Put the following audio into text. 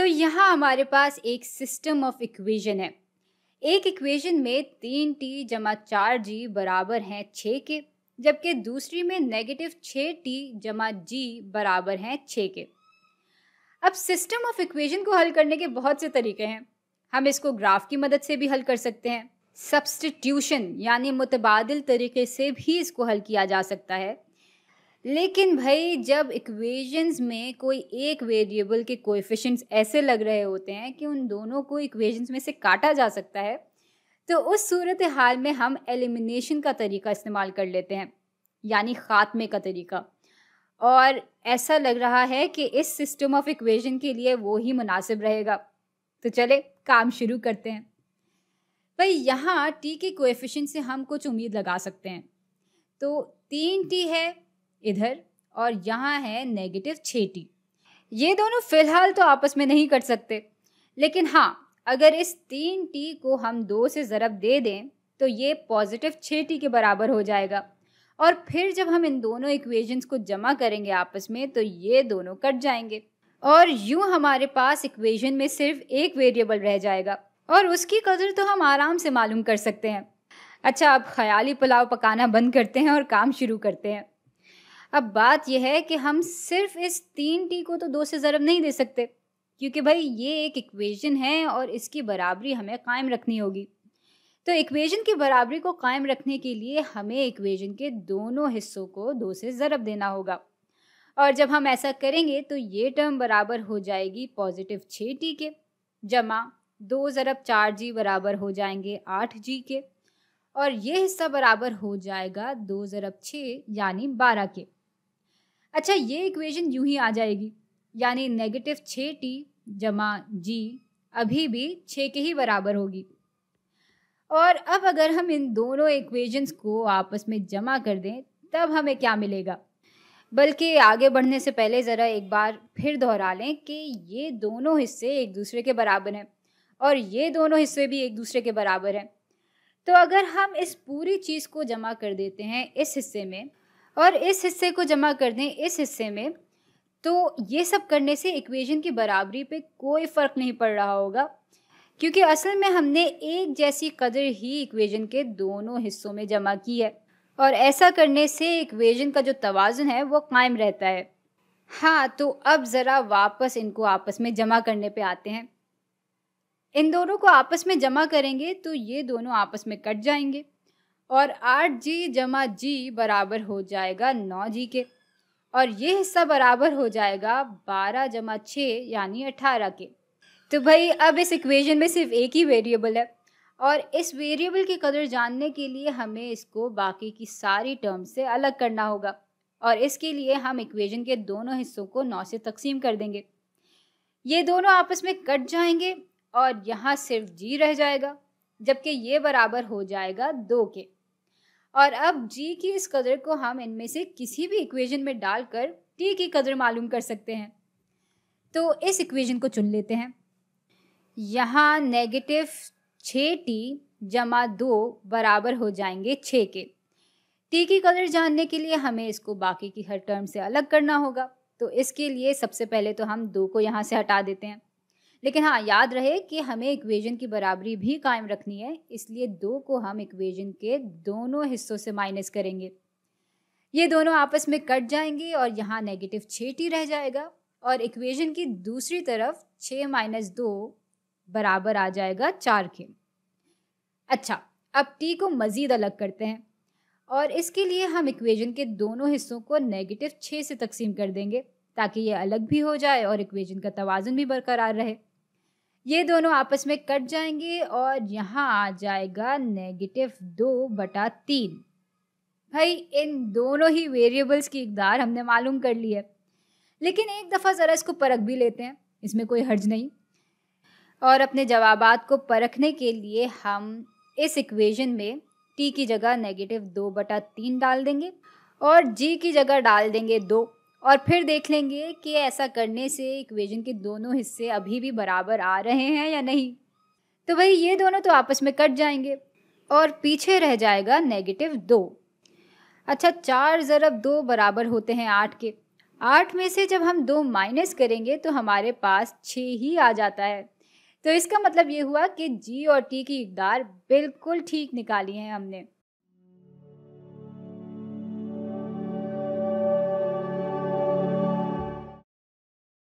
तो यहाँ हमारे पास एक सिस्टम ऑफ इक्वेशन है एक इक्वेशन में तीन टी जमा चार जी बराबर हैं छः के जबकि दूसरी में नेगेटिव छः टी जमा जी बराबर हैं छः के अब सिस्टम ऑफ इक्वेशन को हल करने के बहुत से तरीके हैं हम इसको ग्राफ की मदद से भी हल कर सकते हैं सब्सटीट्यूशन यानी मुतबादल तरीके से भी इसको हल किया जा सकता है लेकिन भाई जब इक्वेशंस में कोई एक वेरिएबल के कोएफिशिएंट्स ऐसे लग रहे होते हैं कि उन दोनों को इक्वेशंस में से काटा जा सकता है तो उस सूरत हाल में हम एलिमिनेशन का तरीका इस्तेमाल कर लेते हैं यानी ख़ात्मे का तरीका और ऐसा लग रहा है कि इस सिस्टम ऑफ इक्वेशन के लिए वो ही मुनासिब रहेगा तो चले काम शुरू करते हैं भाई यहाँ टी के कोएफिशिएंट से हम कुछ उम्मीद लगा सकते हैं तो तीन टी है इधर और यहाँ है नेगेटिव छः टी ये दोनों फिलहाल तो आपस में नहीं कट सकते लेकिन हाँ अगर इस तीन टी को हम दो से ज़रब दे दें तो ये पॉजिटिव छः टी के बराबर हो जाएगा और फिर जब हम इन दोनों इक्वेशंस को जमा करेंगे आपस में तो ये दोनों कट जाएंगे और यूँ हमारे पास इक्वेशन में सिर्फ एक वेरिएबल रह जाएगा और उसकी कदर तो हम आराम से मालूम कर सकते हैं अच्छा अब ख्याली पुलाव पकाना बंद करते हैं और काम शुरू करते हैं अब बात यह है कि हम सिर्फ इस तीन टी को तो दो से ज़रब नहीं दे सकते क्योंकि भाई ये एक इक्वेशन है और इसकी बराबरी हमें कायम रखनी होगी तो इक्वेशन की बराबरी को कायम रखने के लिए हमें इक्वेशन के दोनों हिस्सों को दो से ज़रब देना होगा और जब हम ऐसा करेंगे तो ये टर्म बराबर हो जाएगी पॉजिटिव छः टी के जमा दो ज़रब चार जी बराबर हो जाएंगे आठ जी के और ये हिस्सा बराबर हो जाएगा दो ज़रब छः यानी बारह के अच्छा ये इक्वेशन यूं ही आ जाएगी यानी नेगेटिव छः टी जमा जी अभी भी छः के ही बराबर होगी और अब अगर हम इन दोनों इक्वेशंस को आपस में जमा कर दें तब हमें क्या मिलेगा बल्कि आगे बढ़ने से पहले ज़रा एक बार फिर दोहरा लें कि ये दोनों हिस्से एक दूसरे के बराबर हैं और ये दोनों हिस्से भी एक दूसरे के बराबर हैं तो अगर हम इस पूरी चीज़ को जमा कर देते हैं इस हिस्से में और इस हिस्से को जमा कर दें इस हिस्से में तो ये सब करने से इक्वेशन की बराबरी पे कोई फ़र्क नहीं पड़ रहा होगा क्योंकि असल में हमने एक जैसी कदर ही इक्वेशन के दोनों हिस्सों में जमा की है और ऐसा करने से इक्वेशन का जो तोज़ुन है वो कायम रहता है हाँ तो अब ज़रा वापस इनको आपस में जमा करने पे आते हैं इन दोनों को आपस में जमा करेंगे तो ये दोनों आपस में कट जाएंगे और आठ जी जमा जी बराबर हो जाएगा नौ जी के और ये हिस्सा बराबर हो जाएगा बारह जमा छः यानी अठारह के तो भाई अब इस इक्वेशन में सिर्फ एक ही वेरिएबल है और इस वेरिएबल की कदर जानने के लिए हमें इसको बाकी की सारी टर्म से अलग करना होगा और इसके लिए हम इक्वेशन के दोनों हिस्सों को नौ से तकसीम कर देंगे ये दोनों आपस में कट जाएंगे और यहाँ सिर्फ जी रह जाएगा जबकि ये बराबर हो जाएगा दो के और अब जी की इस कदर को हम इनमें से किसी भी इक्वेशन में डालकर टी की कदर मालूम कर सकते हैं तो इस इक्वेशन को चुन लेते हैं यहाँ नेगेटिव छः टी जमा दो बराबर हो जाएंगे छः के टी की कदर जानने के लिए हमें इसको बाकी की हर टर्म से अलग करना होगा तो इसके लिए सबसे पहले तो हम दो को यहाँ से हटा देते हैं लेकिन हाँ याद रहे कि हमें इक्वेजन की बराबरी भी कायम रखनी है इसलिए दो को हम इक्वेजन के दोनों हिस्सों से माइनस करेंगे ये दोनों आपस में कट जाएंगे और यहाँ नेगेटिव छः टी रह जाएगा और इक्वेजन की दूसरी तरफ छः माइनस दो बराबर आ जाएगा चार के अच्छा अब टी को मज़ीद अलग करते हैं और इसके लिए हम इक्वेजन के दोनों हिस्सों को नेगेटिव छः से तकसीम कर देंगे ताकि ये अलग भी हो जाए और इक्वेजन का तोज़ुन भी बरकरार रहे ये दोनों आपस में कट जाएंगे और यहाँ आ जाएगा नेगेटिव दो बटा तीन भाई इन दोनों ही वेरिएबल्स की इकदार हमने मालूम कर ली है लेकिन एक दफ़ा ज़रा इसको परख भी लेते हैं इसमें कोई हर्ज नहीं और अपने जवाब को परखने के लिए हम इस इक्वेशन में टी की जगह नेगेटिव दो बटा तीन डाल देंगे और जी की जगह डाल देंगे दो और फिर देख लेंगे कि ऐसा करने से इक्वेशन के दोनों हिस्से अभी भी बराबर आ रहे हैं या नहीं तो भाई ये दोनों तो आपस में कट जाएंगे और पीछे रह जाएगा नेगेटिव दो अच्छा चार ज़रब दो बराबर होते हैं आठ के आठ में से जब हम दो माइनस करेंगे तो हमारे पास छः ही आ जाता है तो इसका मतलब ये हुआ कि जी और टी की इकदार बिल्कुल ठीक निकाली है हमने